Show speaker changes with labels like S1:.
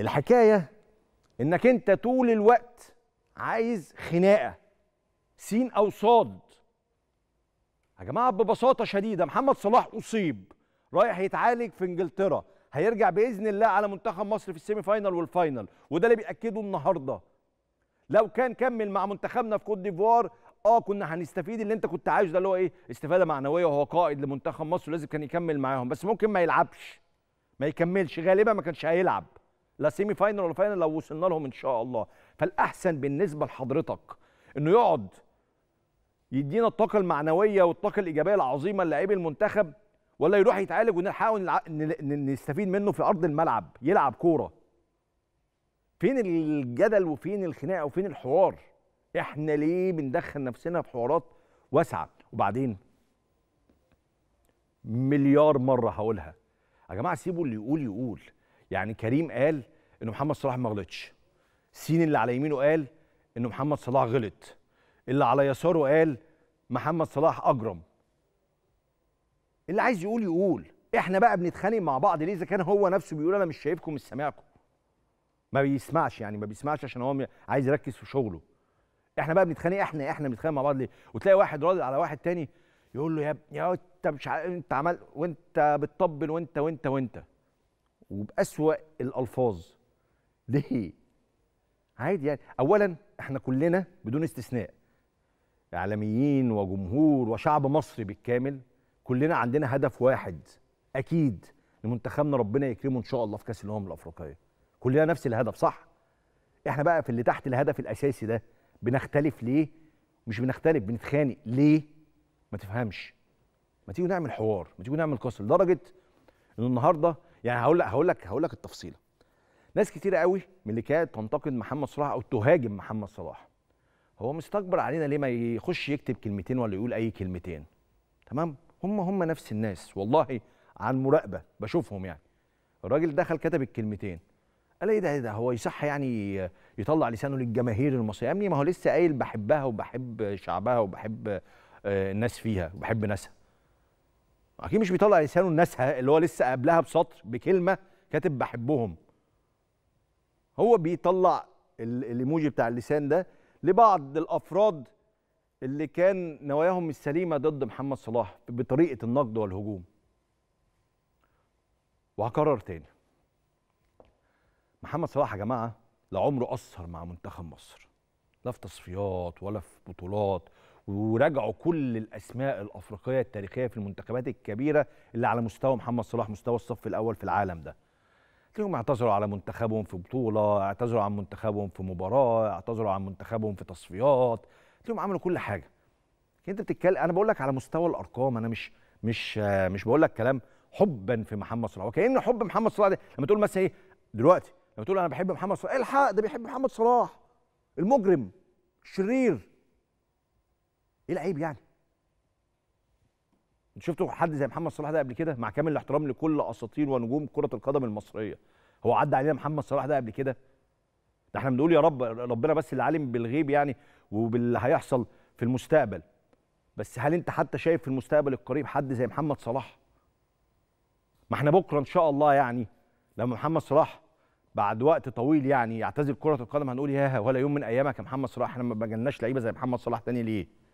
S1: الحكايه انك انت طول الوقت عايز خناقه سين او صاد يا جماعه ببساطه شديده محمد صلاح اصيب رايح يتعالج في انجلترا هيرجع باذن الله على منتخب مصر في السيمي فاينل والفاينل وده اللي بياكده النهارده لو كان كمل مع منتخبنا في كوت ديفوار اه كنا هنستفيد اللي انت كنت عايزه ده اللي هو ايه استفاده معنويه وهو قائد لمنتخب مصر لازم كان يكمل معاهم بس ممكن ما يلعبش ما يكملش غالبا ما كانش هيلعب لا سيمي فاينل ولا فاينل لو وصلنا لهم ان شاء الله فالاحسن بالنسبه لحضرتك انه يقعد يدينا الطاقه المعنويه والطاقه الايجابيه العظيمه للاعيب المنتخب ولا يروح يتعالج ونحاول نستفيد منه في ارض الملعب يلعب كوره فين الجدل وفين الخناقه وفين الحوار احنا ليه بندخل نفسنا في حوارات واسعه وبعدين مليار مره هقولها يا جماعه سيبوا اللي يقول يقول يعني كريم قال ان محمد صلاح ما غلطش سين اللي على يمينه قال ان محمد صلاح غلط اللي على يساره قال محمد صلاح اجرم اللي عايز يقول يقول احنا بقى بنتخانق مع بعض ليه اذا كان هو نفسه بيقول انا مش شايفكم مش سامعكم ما بيسمعش يعني ما بيسمعش عشان هو عايز يركز في شغله احنا بقى بنتخانق احنا احنا بنتخانق مع بعض ليه وتلاقي واحد راضي على واحد تاني يقول له يا يا انت مش انت عمل وانت بتطبل وانت وانت وانت, وانت. وبأسوأ الألفاظ ليه؟ عادي يعني أولا احنا كلنا بدون استثناء إعلاميين وجمهور وشعب مصري بالكامل كلنا عندنا هدف واحد أكيد لمنتخبنا ربنا يكرمه إن شاء الله في كأس الأمم الأفريقية كلنا نفس الهدف صح؟ احنا بقى في اللي تحت الهدف الأساسي ده بنختلف ليه؟ مش بنختلف بنتخانق ليه؟ ما تفهمش ما تيجوا نعمل حوار ما تيجوا نعمل قصر لدرجة إن النهارده يعني هقول لك هقول لك هقول لك التفصيله ناس كتير قوي من اللي كانت تنتقد محمد صلاح او تهاجم محمد صلاح هو مستكبر علينا ليه ما يخش يكتب كلمتين ولا يقول اي كلمتين تمام هم هم نفس الناس والله عن مراقبه بشوفهم يعني الراجل دخل كتب الكلمتين قال ايه ده ايه ده هو يصح يعني يطلع لسانه للجماهير المصريه يا ابني ما هو لسه قايل بحبها وبحب شعبها وبحب آه، الناس فيها وبحب ناسها اكيد مش بيطلع لسانه الناسها اللي هو لسه قبلها بسطر بكلمه كاتب بحبهم هو بيطلع الايموجي بتاع اللسان ده لبعض الافراد اللي كان نواياهم السليمه ضد محمد صلاح بطريقه النقد والهجوم وهكرر تاني محمد صلاح يا جماعه لا عمره اثر مع منتخب مصر لا في تصفيات ولا في بطولات وراجعوا كل الاسماء الافريقيه التاريخيه في المنتخبات الكبيره اللي على مستوى محمد صلاح مستوى الصف الاول في العالم ده تلاقيهم اعتذروا على منتخبهم في بطوله اعتذروا عن منتخبهم في مباراه اعتذروا عن منتخبهم في تصفيات تلاقيهم عملوا كل حاجه انت بتتكلم انا بقول لك على مستوى الارقام انا مش مش مش بقول لك كلام حبا في محمد صلاح وكان حب محمد صلاح ده لما تقول مثلا ايه دلوقتي لما تقول انا بحب محمد صلاح إيه الحق ده بيحب محمد صلاح المجرم الشرير ايه العيب يعني شفتوا حد زي محمد صلاح ده قبل كده مع كامل الاحترام لكل اساطير ونجوم كره القدم المصريه هو عدى علينا محمد صلاح ده قبل كده ده احنا بنقول يا رب ربنا بس اللي عالم بالغيب يعني وباللي هيحصل في المستقبل بس هل انت حتى شايف في المستقبل القريب حد زي محمد صلاح ما احنا بكره ان شاء الله يعني لما محمد صلاح بعد وقت طويل يعني يعتزل كره القدم هنقول ياها ولا يوم من ايامك يا محمد صلاح احنا ما جالناش لعيبه زي محمد صلاح تاني ليه